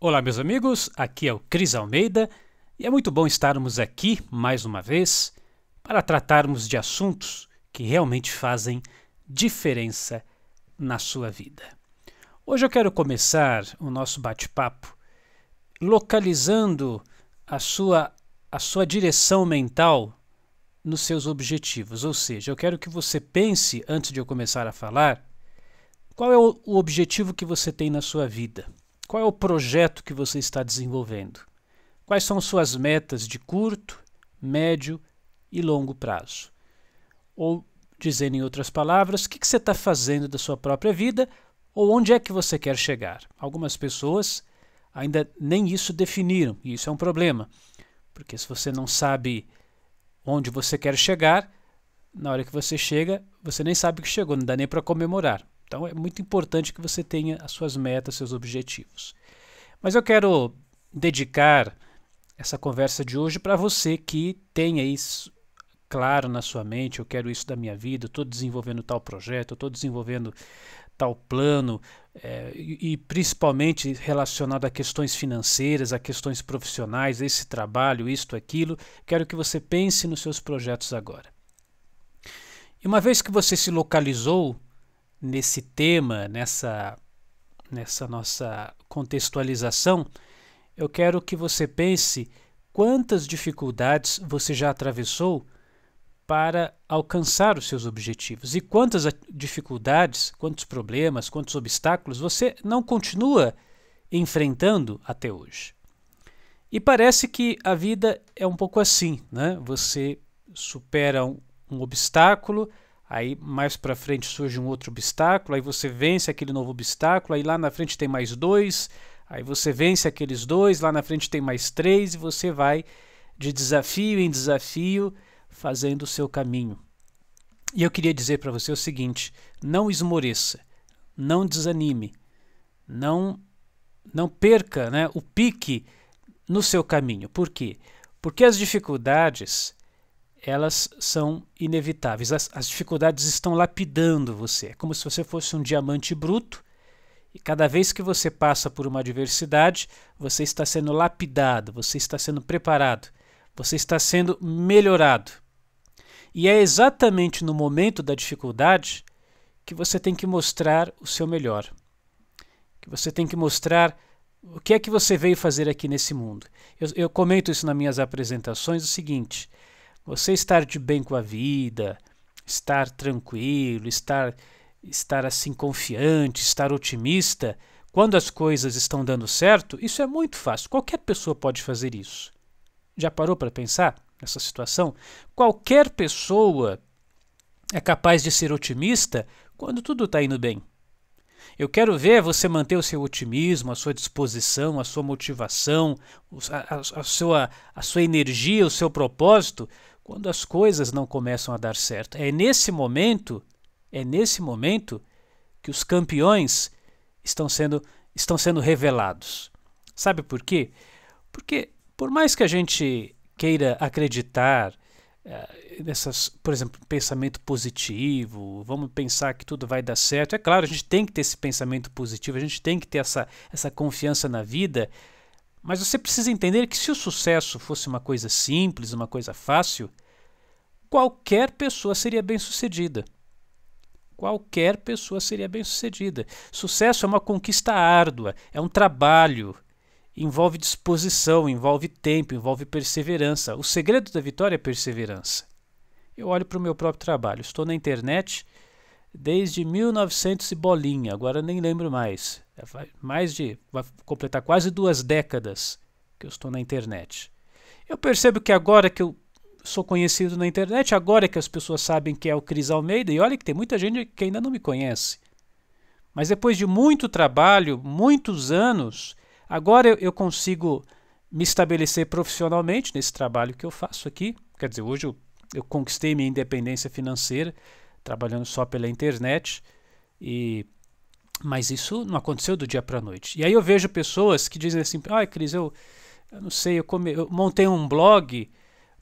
Olá, meus amigos, aqui é o Cris Almeida e é muito bom estarmos aqui mais uma vez para tratarmos de assuntos que realmente fazem diferença na sua vida. Hoje eu quero começar o nosso bate-papo localizando a sua, a sua direção mental nos seus objetivos, ou seja, eu quero que você pense antes de eu começar a falar qual é o objetivo que você tem na sua vida qual é o projeto que você está desenvolvendo? Quais são suas metas de curto, médio e longo prazo? Ou, dizendo em outras palavras, o que, você está fazendo da sua própria vida ou onde é que você quer chegar? Algumas pessoas ainda nem isso definiram e isso é um problema, porque se você não sabe onde você quer chegar, na hora que você chega, você nem sabe que chegou, não dá nem para comemorar. Então é muito importante que você tenha as suas metas, seus objetivos. Mas eu quero dedicar essa conversa de hoje para você que tenha isso claro na sua mente, eu quero isso da minha vida, estou desenvolvendo tal projeto, estou desenvolvendo tal plano, é, e, e, principalmente relacionado a questões financeiras, a questões profissionais, esse trabalho, isto, aquilo, quero que você pense nos seus projetos agora. E uma vez que você se localizou nesse tema, nessa, nessa nossa contextualização, eu quero que você pense quantas dificuldades você já atravessou para alcançar os seus objetivos e quantas dificuldades, quantos problemas, quantos obstáculos você não continua enfrentando até hoje. E parece que a vida é um pouco assim, né? Você supera um, um obstáculo, Aí mais para frente surge um outro obstáculo, aí você vence aquele novo obstáculo, aí lá na frente tem mais dois, aí você vence aqueles dois, lá na frente tem mais três e você vai de desafio em desafio fazendo o seu caminho. E eu queria dizer para você o seguinte: não esmoreça, não desanime, não não perca né, o pique no seu caminho. Por quê? Porque as dificuldades elas são inevitáveis. As, as, dificuldades estão lapidando você. É como se você fosse um diamante bruto e cada vez que você passa por uma adversidade, você está sendo lapidado, você está sendo preparado, você está sendo melhorado. E é exatamente no momento da dificuldade que você tem que mostrar o seu melhor. Que você tem que mostrar o que é que você veio fazer aqui nesse mundo. Eu, eu comento isso nas minhas apresentações o seguinte você estar de bem com a vida, estar tranquilo, estar estar assim confiante, estar otimista, quando as coisas estão dando certo, isso é muito fácil. Qualquer pessoa pode fazer isso. Já parou para pensar nessa situação? Qualquer pessoa é capaz de ser otimista quando tudo está indo bem. Eu quero ver você manter o seu otimismo, a sua disposição, a sua motivação, a, a, a, sua, a sua energia, o seu propósito, quando as coisas não começam a dar certo. É nesse momento, é nesse momento que os campeões estão sendo estão sendo revelados. Sabe por quê? Porque por mais que a gente queira acreditar eh, nessas, por exemplo, pensamento positivo, vamos pensar que tudo vai dar certo. É claro, a gente tem que ter esse pensamento positivo, a gente tem que ter essa, essa confiança na vida, mas você precisa entender que se o sucesso fosse uma coisa simples, uma coisa fácil, qualquer pessoa seria bem-sucedida. Qualquer pessoa seria bem-sucedida. Sucesso é uma conquista árdua, é um trabalho, envolve disposição, envolve tempo, envolve perseverança. O segredo da vitória é perseverança. Eu olho para o meu próprio trabalho. Estou na internet desde 1900 e bolinha, agora nem lembro mais. É, vai mais de. Vai completar quase duas décadas que eu estou na internet. Eu percebo que agora que eu sou conhecido na internet, agora que as pessoas sabem que é o Cris Almeida, e olha que tem muita gente que ainda não me conhece. Mas depois de muito trabalho, muitos anos, agora eu, eu consigo me estabelecer profissionalmente nesse trabalho que eu faço aqui. Quer dizer, hoje eu, eu conquistei minha independência financeira trabalhando só pela internet e mas isso não aconteceu do dia para a noite. E aí eu vejo pessoas que dizem assim: ai, ah, Cris, eu, eu não sei, eu, come, eu montei um blog,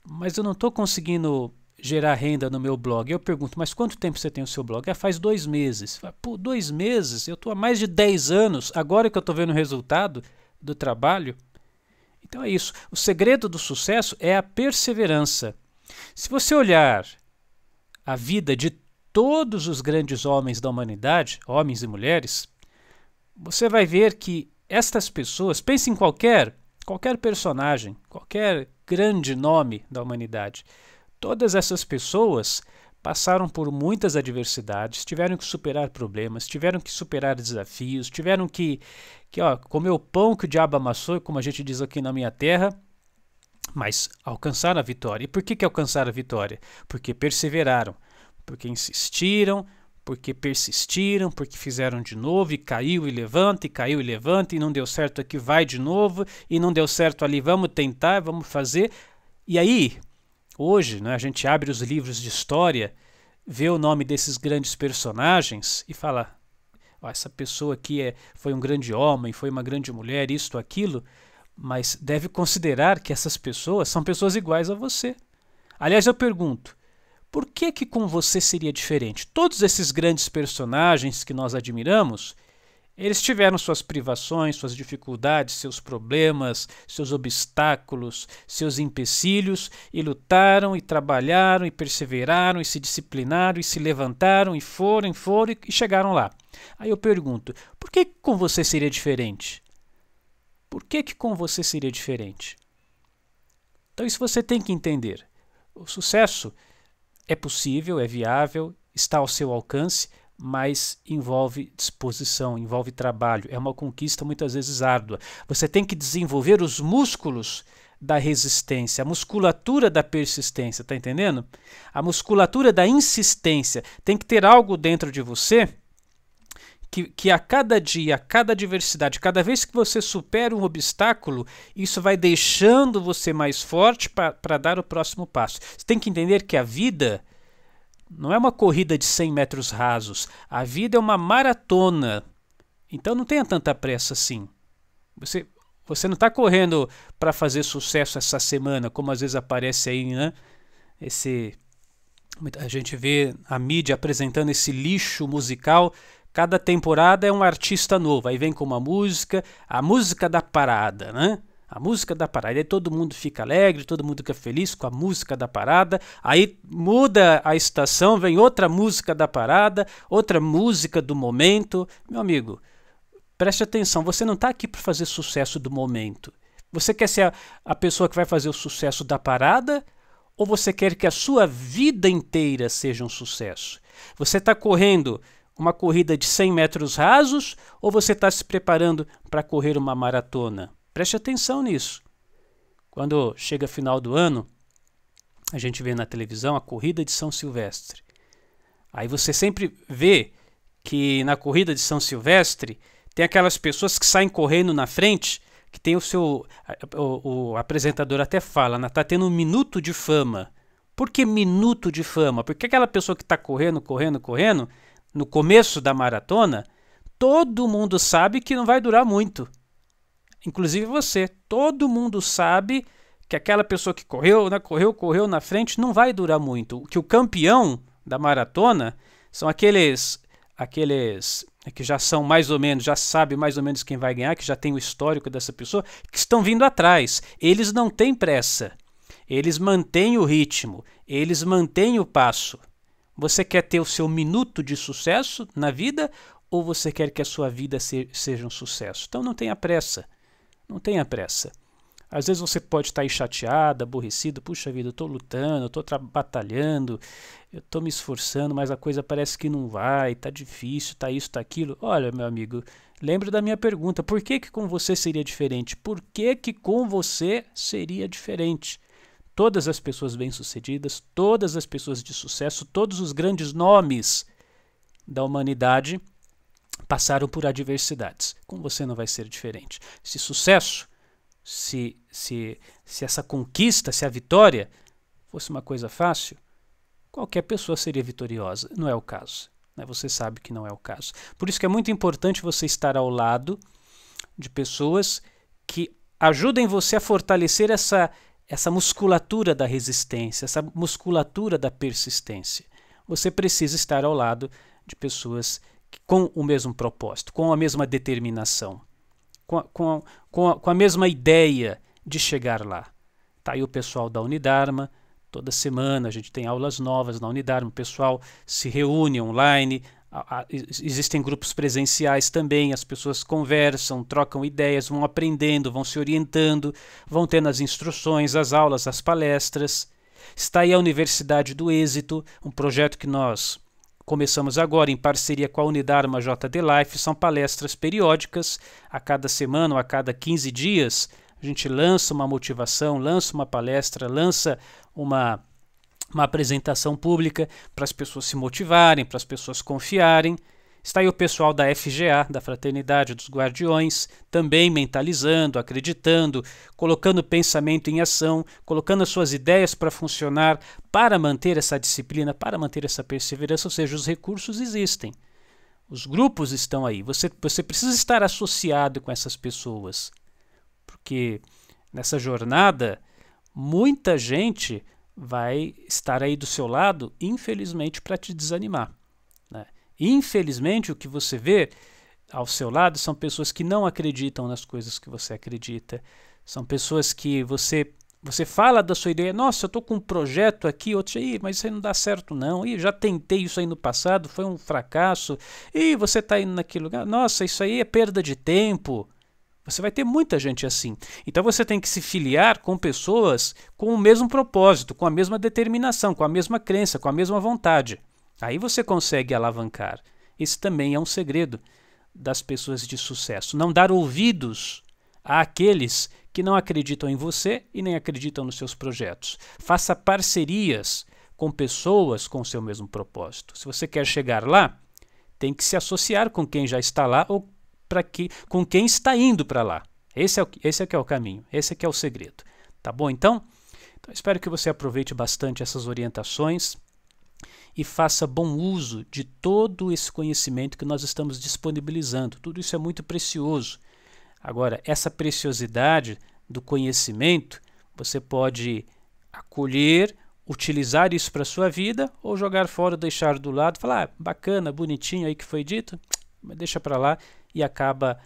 mas eu não estou conseguindo gerar renda no meu blog. Eu pergunto, mas quanto tempo você tem o seu blog? Ah, faz dois meses. Pô, dois meses? Eu estou há mais de dez anos, agora que eu estou vendo o resultado do trabalho. Então é isso. O segredo do sucesso é a perseverança. Se você olhar a vida de todos os grandes homens da humanidade, homens e mulheres, você vai ver que estas pessoas, pense em qualquer, qualquer personagem, qualquer grande nome da humanidade. Todas essas pessoas passaram por muitas adversidades, tiveram que superar problemas, tiveram que superar desafios, tiveram que, que ó, comer o pão que o diabo amassou, como a gente diz aqui na minha terra, mas alcançaram a vitória. E por que, que alcançaram a vitória? Porque perseveraram, porque insistiram, porque persistiram, porque fizeram de novo e caiu e levanta, e caiu e levanta, e não deu certo aqui, vai de novo, e não deu certo ali, vamos tentar, vamos fazer. E aí, hoje, né, a gente abre os livros de história, vê o nome desses grandes personagens e fala: oh, essa pessoa aqui é, foi um grande homem, foi uma grande mulher, isto, aquilo, mas deve considerar que essas pessoas são pessoas iguais a você. Aliás, eu pergunto: por que que com você seria diferente? Todos esses grandes personagens que nós admiramos, eles tiveram suas privações, suas dificuldades, seus problemas, seus obstáculos, seus empecilhos, e lutaram, e trabalharam, e perseveraram, e se disciplinaram, e se levantaram, e foram, e foram, e chegaram lá. Aí eu pergunto: por que com você seria diferente? Por que, que com você seria diferente? Então, isso você tem que entender. O sucesso é possível, é viável, está ao seu alcance, mas envolve disposição, envolve trabalho. É uma conquista muitas vezes árdua. Você tem que desenvolver os músculos da resistência, a musculatura da persistência, tá entendendo? A musculatura da insistência. Tem que ter algo dentro de você que, que a cada dia, a cada adversidade, cada vez que você supera um obstáculo, isso vai deixando você mais forte para dar o próximo passo. Você tem que entender que a vida não é uma corrida de 100 metros rasos. A vida é uma maratona. Então não tenha tanta pressa assim. Você, você não está correndo para fazer sucesso essa semana, como às vezes aparece aí, né? Esse, a gente vê a mídia apresentando esse lixo musical Cada temporada é um artista novo, aí vem com uma música, a música da parada, né? A música da parada. Aí todo mundo fica alegre, todo mundo fica feliz com a música da parada. Aí muda a estação, vem outra música da parada, outra música do momento. Meu amigo, preste atenção, você não está aqui para fazer sucesso do momento. Você quer ser a, a pessoa que vai fazer o sucesso da parada? Ou você quer que a sua vida inteira seja um sucesso? Você está correndo uma corrida de 100 metros rasos ou você está se preparando para correr uma maratona? Preste atenção nisso. Quando chega final do ano, a gente vê na televisão a corrida de São Silvestre. Aí você sempre vê que na corrida de São Silvestre tem aquelas pessoas que saem correndo na frente, que tem o seu. O, o apresentador até fala, tá tendo um minuto de fama. Por que minuto de fama? Porque aquela pessoa que está correndo, correndo, correndo, no começo da maratona, todo mundo sabe que não vai durar muito. Inclusive você. Todo mundo sabe que aquela pessoa que correu, né, correu, correu na frente não vai durar muito. Que o campeão da maratona são aqueles aqueles né, que já são mais ou menos, já sabe mais ou menos quem vai ganhar, que já tem o histórico dessa pessoa, que estão vindo atrás. Eles não têm pressa. Eles mantêm o ritmo, eles mantêm o passo. Você quer ter o seu minuto de sucesso na vida ou você quer que a sua vida se, seja um sucesso? Então não tenha pressa. Não tenha pressa. Às vezes você pode estar aí chateado, aborrecido, puxa vida, eu estou lutando, eu estou batalhando, eu estou me esforçando, mas a coisa parece que não vai, está difícil, está isso, está aquilo. Olha, meu amigo, lembre da minha pergunta, por que que com você seria diferente? Por que que com você seria diferente? Todas as pessoas bem-sucedidas, todas as pessoas de sucesso, todos os grandes nomes da humanidade passaram por adversidades. Com você não vai ser diferente. Se sucesso, se, se, se essa conquista, se a vitória fosse uma coisa fácil, qualquer pessoa seria vitoriosa. Não é o caso. Né? Você sabe que não é o caso. Por isso que é muito importante você estar ao lado de pessoas que ajudem você a fortalecer essa essa musculatura da resistência, essa musculatura da persistência. Você precisa estar ao lado de pessoas com o mesmo propósito, com a mesma determinação, com a, com a, com a, com a mesma ideia de chegar lá. Está aí o pessoal da Unidarma. Toda semana a gente tem aulas novas na Unidarma. O pessoal se reúne online, existem grupos presenciais também, as pessoas conversam, trocam ideias, vão aprendendo, vão se orientando, vão tendo as instruções, as aulas, as palestras. Está aí a Universidade do Êxito, um projeto que nós começamos agora em parceria com a Unidarma JD Life. São palestras periódicas, a cada semana ou a cada 15 dias. A gente lança uma motivação, lança uma palestra, lança uma uma apresentação pública para as pessoas se motivarem, para as pessoas confiarem. Está aí o pessoal da FGA, da Fraternidade dos Guardiões, também mentalizando, acreditando, colocando o pensamento em ação, colocando as suas ideias para funcionar, para manter essa disciplina, para manter essa perseverança, ou seja, os recursos existem. Os grupos estão aí. Você, você precisa estar associado com essas pessoas. Porque nessa jornada, muita gente vai estar aí do seu lado, infelizmente, para te desanimar. Né? Infelizmente, o que você vê ao seu lado são pessoas que não acreditam nas coisas que você acredita, são pessoas que você você fala da sua ideia, nossa, eu estou com um projeto aqui, outro, aí, mas isso aí não dá certo não, e já tentei isso aí no passado, foi um fracasso, e você está indo naquele lugar, nossa, isso aí é perda de tempo, você vai ter muita gente assim. Então você tem que se filiar com pessoas com o mesmo propósito, com a mesma determinação, com a mesma crença, com a mesma vontade. Aí você consegue alavancar. Esse também é um segredo das pessoas de sucesso. Não dar ouvidos àqueles que não acreditam em você e nem acreditam nos seus projetos. Faça parcerias com pessoas com o seu mesmo propósito. Se você quer chegar lá, tem que se associar com quem já está lá ou para que com quem está indo para lá. Esse é o, esse é que é o caminho, esse é que é o segredo. Tá bom então? Então espero que você aproveite bastante essas orientações e faça bom uso de todo esse conhecimento que nós estamos disponibilizando. Tudo isso é muito precioso. Agora, essa preciosidade do conhecimento, você pode acolher, utilizar isso para sua vida ou jogar fora, deixar do lado, falar, ah, bacana, bonitinho aí que foi dito, mas deixa para lá e acaba,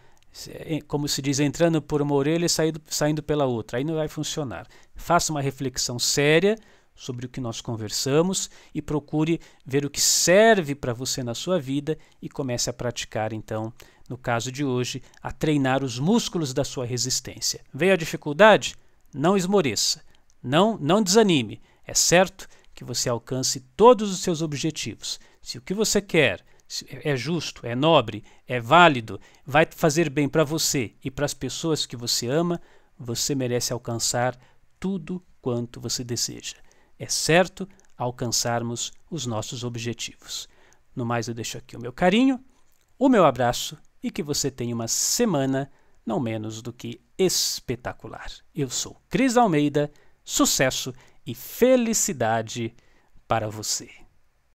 eh, como se diz, entrando por uma orelha e saindo, saindo pela outra. Aí não vai funcionar. Faça uma reflexão séria sobre o que nós conversamos e procure ver o que serve para você na sua vida e comece a praticar, então, no caso de hoje, a treinar os músculos da sua resistência. Veio a dificuldade? Não esmoreça, não, não desanime. É certo que você alcance todos os seus objetivos. Se o que você quer é justo, é nobre, é válido, vai fazer bem para você e para as pessoas que você ama, você merece alcançar tudo quanto você deseja. É certo alcançarmos os nossos objetivos. No mais, eu deixo aqui o meu carinho, o meu abraço e que você tenha uma semana não menos do que espetacular. Eu sou Cris Almeida, sucesso e felicidade para você.